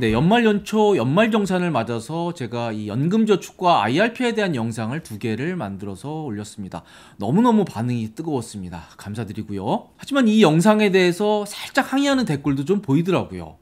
네, 연말 연초 연말 정산을 맞아서 제가 이 연금저축과 IRP에 대한 영상을 두 개를 만들어서 올렸습니다. 너무너무 반응이 뜨거웠습니다. 감사드리고요. 하지만 이 영상에 대해서 살짝 항의하는 댓글도 좀 보이더라고요.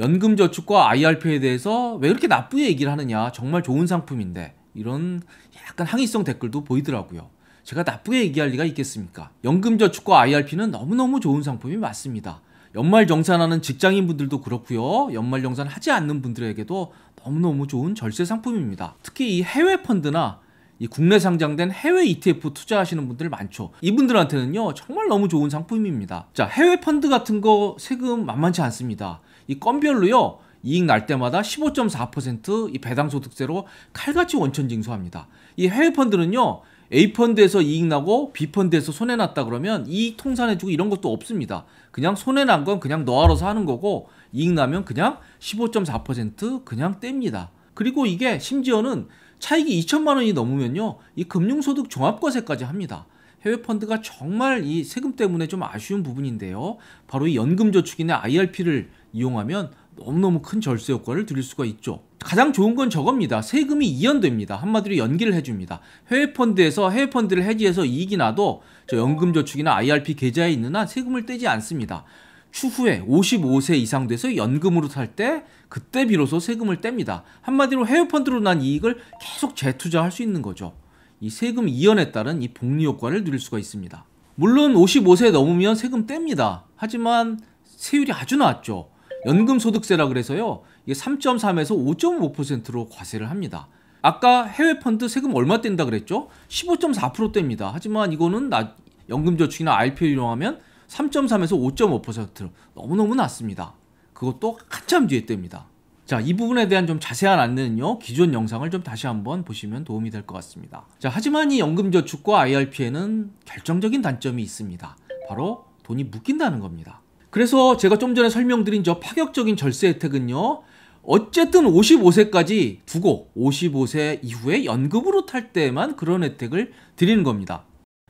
연금저축과 IRP에 대해서 왜 이렇게 나쁘게 얘기를 하느냐. 정말 좋은 상품인데. 이런 약간 항의성 댓글도 보이더라고요. 제가 나쁘게 얘기할 리가 있겠습니까? 연금저축과 IRP는 너무너무 좋은 상품이 맞습니다. 연말 정산하는 직장인분들도 그렇고요. 연말 정산 하지 않는 분들에게도 너무너무 좋은 절세 상품입니다. 특히 이 해외 펀드나 이 국내 상장된 해외 ETF 투자하시는 분들 많죠. 이분들한테는요, 정말 너무 좋은 상품입니다. 자, 해외 펀드 같은 거 세금 만만치 않습니다. 이 건별로요, 이익 날 때마다 15.4%이 배당소득세로 칼같이 원천 징수합니다. 이 해외 펀드는요, A펀드에서 이익 나고 B펀드에서 손해 났다 그러면 이익 통산해주고 이런 것도 없습니다. 그냥 손해 난 건 그냥 너알아서 하는 거고 이익 나면 그냥 15.4% 그냥 뗍니다. 그리고 이게 심지어는 차익이 2천만 원이 넘으면요. 이 금융소득 종합과세까지 합니다. 해외 펀드가 정말 이 세금 때문에 좀 아쉬운 부분인데요. 바로 이 연금저축이나 IRP를 이용하면 너무너무 큰 절세 효과를 드릴 수가 있죠. 가장 좋은 건 저겁니다. 세금이 이연됩니다. 한마디로 연기를 해줍니다. 해외 펀드에서 해외 펀드를 해지해서 이익이 나도 저 연금저축이나 IRP 계좌에 있는 한 세금을 떼지 않습니다. 추후에 55세 이상 돼서 연금으로 살 때 그때 비로소 세금을 뗍니다. 한마디로 해외 펀드로 난 이익을 계속 재투자할 수 있는 거죠. 이 세금 이연에 따른 이 복리 효과를 누릴 수가 있습니다. 물론 55세 넘으면 세금 뗍니다. 하지만 세율이 아주 낮죠. 연금소득세라 그래서요. 3.3에서 5.5%로 과세를 합니다. 아까 해외 펀드 세금 얼마 뗀다 그랬죠? 1 5 4뗍니다 하지만 이거는 나, 연금저축이나 IPO 이용하면 3.3에서 5.5%로 너무너무 낮습니다. 그것도 한참 뒤에 뗍니다. 자, 이 부분에 대한 좀 자세한 안내는요. 기존 영상을 좀 다시 한번 보시면 도움이 될 것 같습니다. 자, 하지만 이 연금저축과 IRP에는 결정적인 단점이 있습니다. 바로 돈이 묶인다는 겁니다. 그래서 제가 좀 전에 설명드린 저 파격적인 절세 혜택은요. 어쨌든 55세까지 두고 55세 이후에 연금으로 탈 때만 그런 혜택을 드리는 겁니다.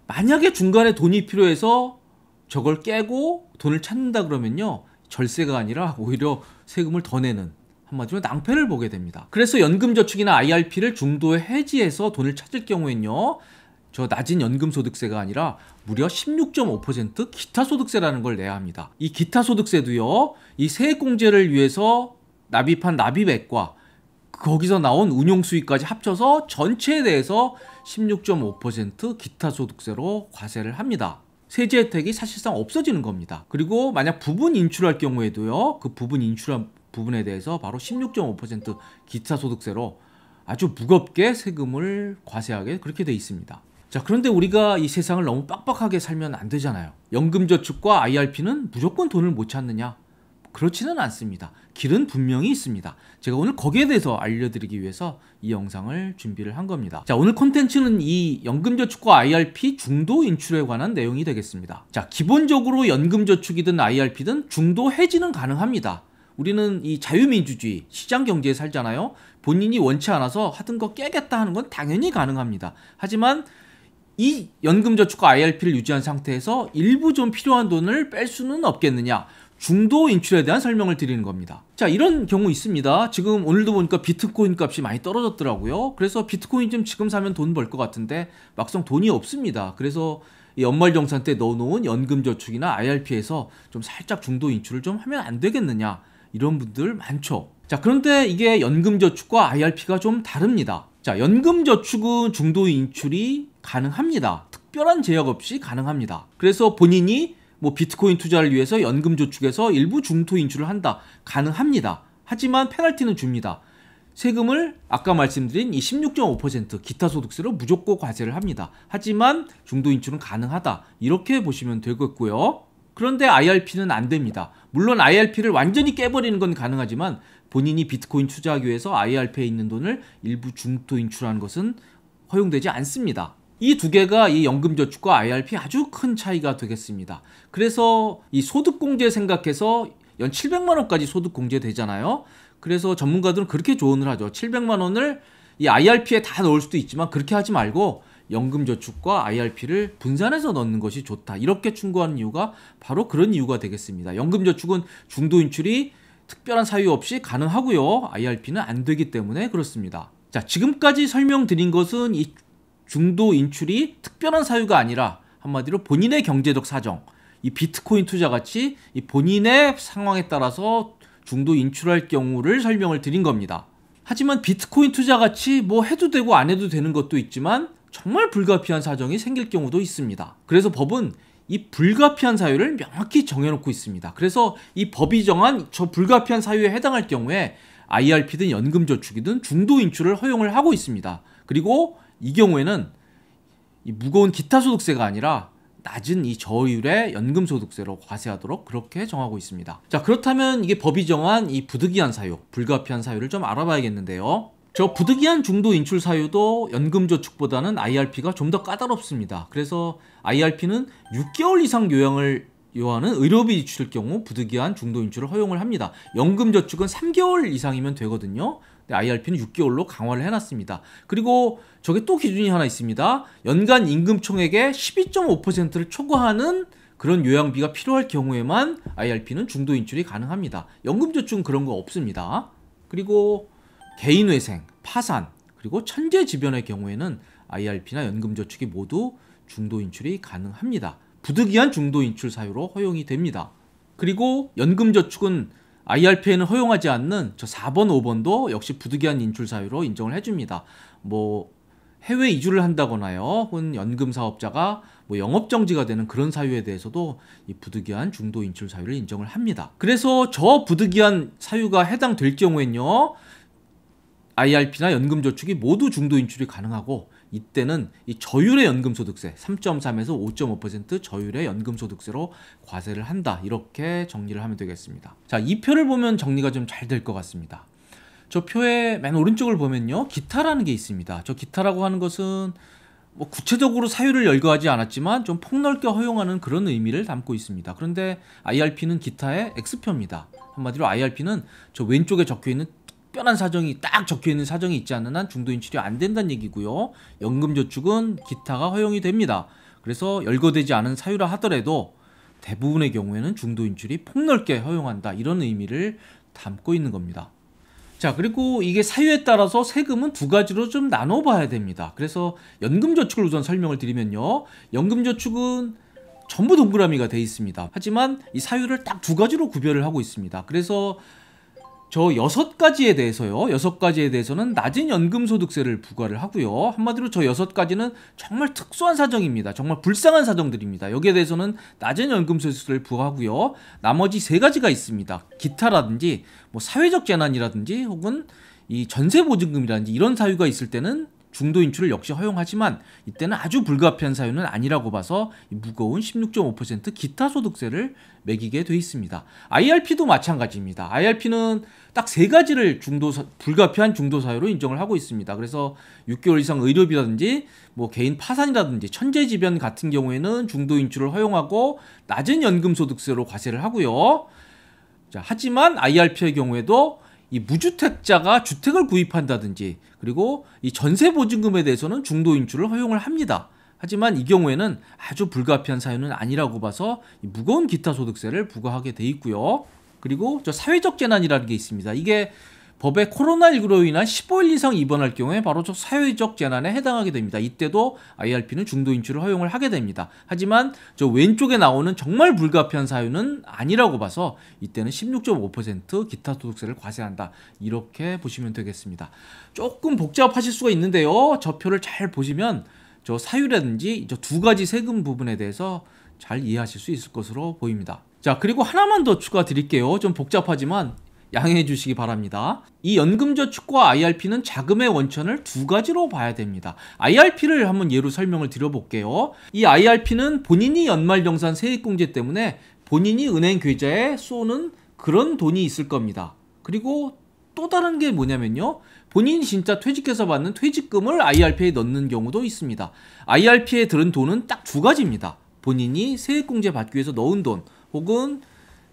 만약에 중간에 돈이 필요해서 저걸 깨고 돈을 찾는다 그러면요. 절세가 아니라 오히려 세금을 더 내는 한마디로 낭패를 보게 됩니다. 그래서 연금저축이나 IRP를 중도에 해지해서 돈을 찾을 경우에는요. 저 낮은 연금소득세가 아니라 무려 16.5% 기타소득세라는 걸 내야 합니다. 이 기타소득세도요. 이 세액공제를 위해서 납입한 납입액과 거기서 나온 운용 수익까지 합쳐서 전체에 대해서 16.5% 기타 소득세로 과세를 합니다. 세제 혜택이 사실상 없어지는 겁니다. 그리고 만약 부분 인출할 경우에도요. 그 부분 인출한 부분에 대해서 바로 16.5% 기타 소득세로 아주 무겁게 세금을 과세하게 그렇게 돼 있습니다. 자, 그런데 우리가 이 세상을 너무 빡빡하게 살면 안 되잖아요. 연금저축과 IRP는 무조건 돈을 못 찾느냐? 그렇지는 않습니다. 길은 분명히 있습니다. 제가 오늘 거기에 대해서 알려드리기 위해서 이 영상을 준비를 한 겁니다. 자, 오늘 콘텐츠는 이 연금저축과 IRP 중도 인출에 관한 내용이 되겠습니다. 자, 기본적으로 연금저축이든 IRP든 중도 해지는 가능합니다. 우리는 이 자유민주주의 시장 경제에 살잖아요. 본인이 원치 않아서 하던 거 깨겠다 하는 건 당연히 가능합니다. 하지만 이 연금저축과 IRP를 유지한 상태에서 일부 좀 필요한 돈을 뺄 수는 없겠느냐. 중도 인출에 대한 설명을 드리는 겁니다. 자, 이런 경우 있습니다. 지금 오늘도 보니까 비트코인 값이 많이 떨어졌더라고요. 그래서 비트코인 좀 지금 사면 돈 벌 것 같은데 막상 돈이 없습니다. 그래서 연말정산 때 넣어놓은 연금저축이나 IRP에서 좀 살짝 중도 인출을 좀 하면 안 되겠느냐. 이런 분들 많죠. 자, 그런데 이게 연금저축과 IRP가 좀 다릅니다. 자, 연금저축은 중도 인출이 가능합니다. 특별한 제약 없이 가능합니다. 그래서 본인이 뭐 비트코인 투자를 위해서 연금 저축에서 일부 중토 인출을 한다. 가능합니다. 하지만 페널티는 줍니다. 세금을 아까 말씀드린 이16.5% 기타 소득세로 무조건 과세를 합니다. 하지만 중도 인출은 가능하다. 이렇게 보시면 되겠고요. 그런데 IRP는 안 됩니다. 물론 IRP를 완전히 깨버리는 건 가능하지만 본인이 비트코인 투자하기 위해서 IRP에 있는 돈을 일부 중도 인출한 것은 허용되지 않습니다. 이두 개가 이 연금저축과 IRP 아주 큰 차이가 되겠습니다. 그래서 이 소득공제 생각해서 연 700만 원까지 소득공제 되잖아요. 그래서 전문가들은 그렇게 조언을 하죠. 700만 원을 이 IRP에 다 넣을 수도 있지만 그렇게 하지 말고 연금저축과 IRP를 분산해서 넣는 것이 좋다. 이렇게 충고하는 이유가 바로 그런 이유가 되겠습니다. 연금저축은 중도인출이 특별한 사유 없이 가능하고요. IRP는 안 되기 때문에 그렇습니다. 자, 지금까지 설명드린 것은 이 중도 인출이 특별한 사유가 아니라 한마디로 본인의 경제적 사정, 이 비트코인 투자 같이 이 본인의 상황에 따라서 중도 인출할 경우를 설명을 드린 겁니다. 하지만 비트코인 투자 같이 뭐 해도 되고 안 해도 되는 것도 있지만 정말 불가피한 사정이 생길 경우도 있습니다. 그래서 법은 이 불가피한 사유를 명확히 정해놓고 있습니다. 그래서 이 법이 정한 저 불가피한 사유에 해당할 경우에 IRP든 연금저축이든 중도 인출을 허용을 하고 있습니다. 그리고 이 경우에는 이 무거운 기타 소득세가 아니라 낮은 이 저율의 연금 소득세로 과세하도록 그렇게 정하고 있습니다. 자, 그렇다면 이게 법이 정한 이 부득이한 사유, 불가피한 사유를 좀 알아봐야겠는데요. 저 부득이한 중도 인출 사유도 연금 저축보다는 IRP가 좀 더 까다롭습니다. 그래서 IRP는 6개월 이상 요양을 요한은 의료비 지출 경우 부득이한 중도 인출을 허용을 합니다. 연금 저축은 3개월 이상이면 되거든요. 근데 IRP는 6개월로 강화를 해놨습니다. 그리고 저게 또 기준이 하나 있습니다. 연간 임금 총액의 12.5%를 초과하는 그런 요양비가 필요할 경우에만 IRP는 중도 인출이 가능합니다. 연금저축은 그런 거 없습니다. 그리고 개인회생, 파산, 그리고 천재지변의 경우에는 IRP나 연금저축이 모두 중도 인출이 가능합니다. 부득이한 중도 인출 사유로 허용이 됩니다. 그리고 연금저축은 IRP에는 허용하지 않는 저 4번, 5번도 역시 부득이한 인출 사유로 인정을 해줍니다. 뭐 해외 이주를 한다거나요, 혹은 연금 사업자가 뭐 영업 정지가 되는 그런 사유에 대해서도 이 부득이한 중도 인출 사유를 인정을 합니다. 그래서 저 부득이한 사유가 해당될 경우에는요, IRP나 연금저축이 모두 중도 인출이 가능하고 이때는 이 저율의 연금소득세 3.3에서 5.5% 저율의 연금소득세로 과세를 한다 이렇게 정리를 하면 되겠습니다 자이 표를 보면 정리가 좀 잘 될 것 같습니다 저 표의 맨 오른쪽을 보면요 기타라는 게 있습니다 저 기타라고 하는 것은 뭐 구체적으로 사유를 열거하지 않았지만 좀 폭넓게 허용하는 그런 의미를 담고 있습니다 그런데 IRP는 기타의 X표입니다 한마디로 IRP는 저 왼쪽에 적혀있는 특별한 사정이 딱 적혀있는 사정이 있지 않는 한 중도인 치료 안 된다는 얘기고요 연금저축은 기타가 허용이 됩니다 그래서 열거되지 않은 사유라 하더라도 대부분의 경우에는 중도 인출이 폭넓게 허용한다 이런 의미를 담고 있는 겁니다. 자 그리고 이게 사유에 따라서 세금은 두 가지로 좀 나눠봐야 됩니다. 그래서 연금저축을 우선 설명을 드리면요. 연금저축은 전부 동그라미가 돼 있습니다. 하지만 이 사유를 딱 두 가지로 구별을 하고 있습니다. 그래서 저 여섯 가지에 대해서요. 여섯 가지에 대해서는 낮은 연금소득세를 부과를 하고요. 한마디로 저 여섯 가지는 정말 특수한 사정입니다. 정말 불쌍한 사정들입니다. 여기에 대해서는 낮은 연금소득세를 부과하고요. 나머지 세 가지가 있습니다. 기타라든지 뭐 사회적 재난이라든지 혹은 이 전세보증금이라든지 이런 사유가 있을 때는 중도 인출을 역시 허용하지만 이때는 아주 불가피한 사유는 아니라고 봐서 무거운 16.5% 기타 소득세를 매기게 돼 있습니다. IRP도 마찬가지입니다. IRP는 딱 세 가지를 중도 불가피한 중도 사유로 인정을 하고 있습니다. 그래서 6개월 이상 의료비라든지 뭐 개인 파산이라든지 천재지변 같은 경우에는 중도 인출을 허용하고 낮은 연금 소득세로 과세를 하고요. 자, 하지만 IRP의 경우에도 이 무주택자가 주택을 구입한다든지 그리고 이 전세 보증금에 대해서는 중도 인출을 허용을 합니다. 하지만 이 경우에는 아주 불가피한 사유는 아니라고 봐서 무거운 기타 소득세를 부과하게 돼 있고요. 그리고 저 사회적 재난이라는 게 있습니다. 이게 법에 코로나19로 인한 15일 이상 입원할 경우에 바로 저 사회적 재난에 해당하게 됩니다. 이때도 IRP는 중도 인출을 허용을 하게 됩니다. 하지만 저 왼쪽에 나오는 정말 불가피한 사유는 아니라고 봐서 이때는 16.5% 기타 소득세를 과세한다. 이렇게 보시면 되겠습니다. 조금 복잡하실 수가 있는데요. 저 표를 잘 보시면 저 사유라든지 저두 가지 세금 부분에 대해서 잘 이해하실 수 있을 것으로 보입니다. 자, 그리고 하나만 더 추가 드릴게요. 좀 복잡하지만 양해해 주시기 바랍니다. 이 연금저축과 IRP는 자금의 원천을 두 가지로 봐야 됩니다. IRP를 한번 예로 설명을 드려볼게요. 이 IRP는 본인이 연말정산 세액공제 때문에 본인이 은행 계좌에 쏘는 그런 돈이 있을 겁니다. 그리고 또 다른 게 뭐냐면요. 본인이 진짜 퇴직해서 받는 퇴직금을 IRP에 넣는 경우도 있습니다. IRP에 들은 돈은 딱 두 가지입니다. 본인이 세액공제 받기 위해서 넣은 돈 혹은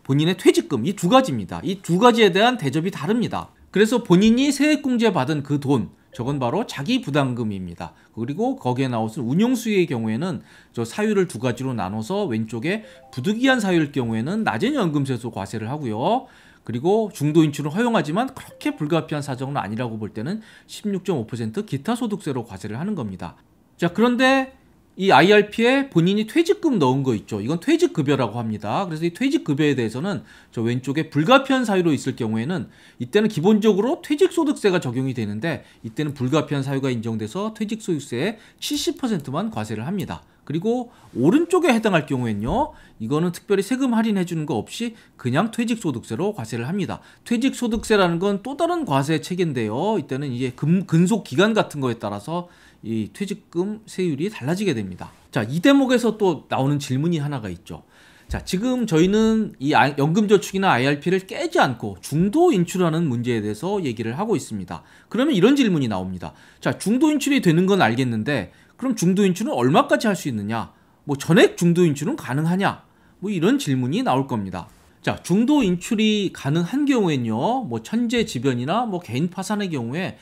본인의 퇴직금 이 두 가지입니다. 이 두 가지에 대한 대접이 다릅니다. 그래서 본인이 세액공제 받은 그 돈, 저건 바로 자기 부담금입니다. 그리고 거기에 나오는 운용수의 경우에는 저 사유를 두 가지로 나눠서 왼쪽에 부득이한 사유일 경우에는 낮은 연금세소 과세를 하고요. 그리고 중도인출은 허용하지만 그렇게 불가피한 사정은 아니라고 볼 때는 16.5% 기타 소득세로 과세를 하는 겁니다. 자, 그런데 이 IRP에 본인이 퇴직금 넣은 거 있죠. 이건 퇴직급여라고 합니다. 그래서 이 퇴직급여에 대해서는 저 왼쪽에 불가피한 사유로 있을 경우에는 이때는 기본적으로 퇴직소득세가 적용이 되는데 이때는 불가피한 사유가 인정돼서 퇴직소득세의 70%만 과세를 합니다. 그리고 오른쪽에 해당할 경우에는요. 이거는 특별히 세금 할인해 주는 거 없이 그냥 퇴직소득세로 과세를 합니다. 퇴직소득세라는 건 또 다른 과세 체계인데요. 이때는 이제 금, 근속 기간 같은 거에 따라서 이 퇴직금 세율이 달라지게 됩니다. 자, 이 대목에서 또 나오는 질문이 하나가 있죠. 자, 지금 저희는 이 연금저축이나 IRP를 깨지 않고 중도 인출하는 문제에 대해서 얘기를 하고 있습니다. 그러면 이런 질문이 나옵니다. 자, 중도 인출이 되는 건 알겠는데 그럼 중도 인출은 얼마까지 할 수 있느냐? 뭐 전액 중도 인출은 가능하냐? 뭐 이런 질문이 나올 겁니다. 자, 중도 인출이 가능한 경우에는요, 뭐 천재 지변이나 뭐 개인 파산의 경우에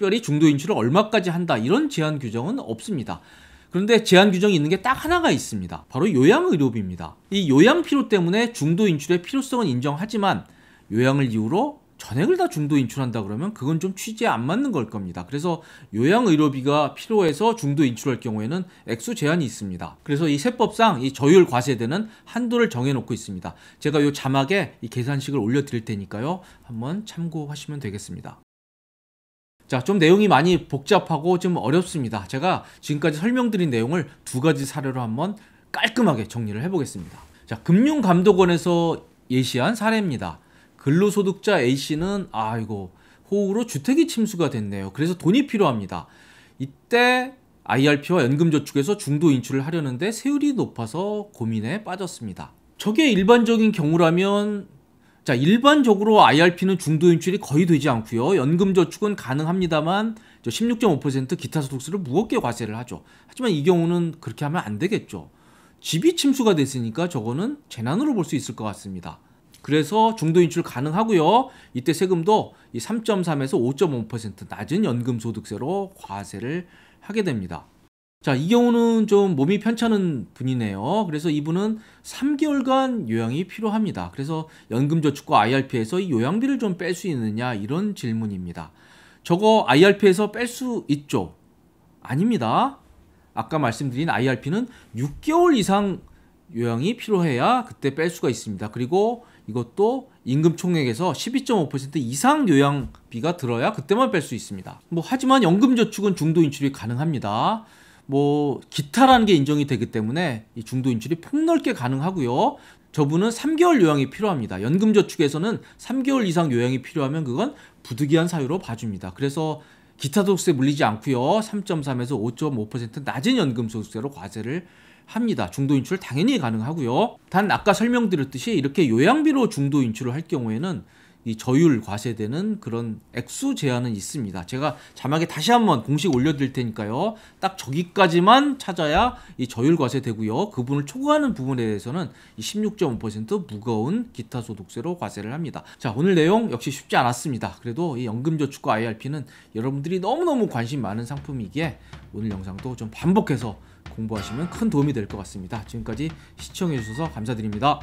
특별히 중도 인출을 얼마까지 한다 이런 제한 규정은 없습니다. 그런데 제한 규정이 있는 게 딱 하나가 있습니다. 바로 요양의료비입니다. 이 요양 필요 때문에 중도 인출의 필요성은 인정하지만 요양을 이유로 전액을 다 중도 인출한다 그러면 그건 좀 취지에 안 맞는 걸 겁니다. 그래서 요양의료비가 필요해서 중도 인출할 경우에는 액수 제한이 있습니다. 그래서 이 세법상 이 저율 과세되는 한도를 정해놓고 있습니다. 제가 요 자막에 이 계산식을 올려드릴 테니까요. 한번 참고하시면 되겠습니다. 자, 좀 내용이 많이 복잡하고 좀 어렵습니다. 제가 지금까지 설명드린 내용을 두 가지 사례로 한번 깔끔하게 정리를 해보겠습니다. 자, 금융감독원에서 예시한 사례입니다. 근로소득자 A씨는 아이고 호우로 주택이 침수가 됐네요. 그래서 돈이 필요합니다. 이때 IRP와 연금저축에서 중도 인출을 하려는데 세율이 높아서 고민에 빠졌습니다. 저게 일반적인 경우라면 자, 일반적으로 IRP는 중도 인출이 거의 되지 않고요. 연금 저축은 가능합니다만 16.5% 기타 소득세를 무겁게 과세를 하죠. 하지만 이 경우는 그렇게 하면 안 되겠죠. 집이 침수가 됐으니까 저거는 재난으로 볼 수 있을 것 같습니다. 그래서 중도 인출 가능하고요. 이때 세금도 3.3에서 5.5% 낮은 연금 소득세로 과세를 하게 됩니다. 자, 이 경우는 좀 몸이 편찮은 분이네요. 그래서 이분은 3개월간 요양이 필요합니다. 그래서 연금저축과 IRP에서 이 요양비를 좀 뺄 수 있느냐 이런 질문입니다. 저거 IRP에서 뺄 수 있죠? 아닙니다. 아까 말씀드린 IRP는 6개월 이상 요양이 필요해야 그때 뺄 수가 있습니다. 그리고 이것도 임금 총액에서 12.5% 이상 요양비가 들어야 그때만 뺄 수 있습니다. 뭐 하지만 연금저축은 중도 인출이 가능합니다. 뭐 기타라는 게 인정이 되기 때문에 이 중도 인출이 폭넓게 가능하고요. 저분은 3개월 요양이 필요합니다. 연금저축에서는 3개월 이상 요양이 필요하면 그건 부득이한 사유로 봐줍니다. 그래서 기타 소득세 물리지 않고요. 3.3에서 5.5% 낮은 연금 소득세로 과세를 합니다. 중도 인출 당연히 가능하고요. 단 아까 설명드렸듯이 이렇게 요양비로 중도 인출을 할 경우에는 이 저율 과세되는 그런 액수 제한은 있습니다. 제가 자막에 다시 한번 공식 올려드릴 테니까요. 딱 저기까지만 찾아야 이 저율 과세되고요. 그분을 초과하는 부분에 대해서는 16.5% 무거운 기타 소득세로 과세를 합니다. 자 오늘 내용 역시 쉽지 않았습니다. 그래도 이 연금저축과 IRP는 여러분들이 너무너무 관심 많은 상품이기에 오늘 영상도 좀 반복해서 공부하시면 큰 도움이 될 것 같습니다. 지금까지 시청해주셔서 감사드립니다.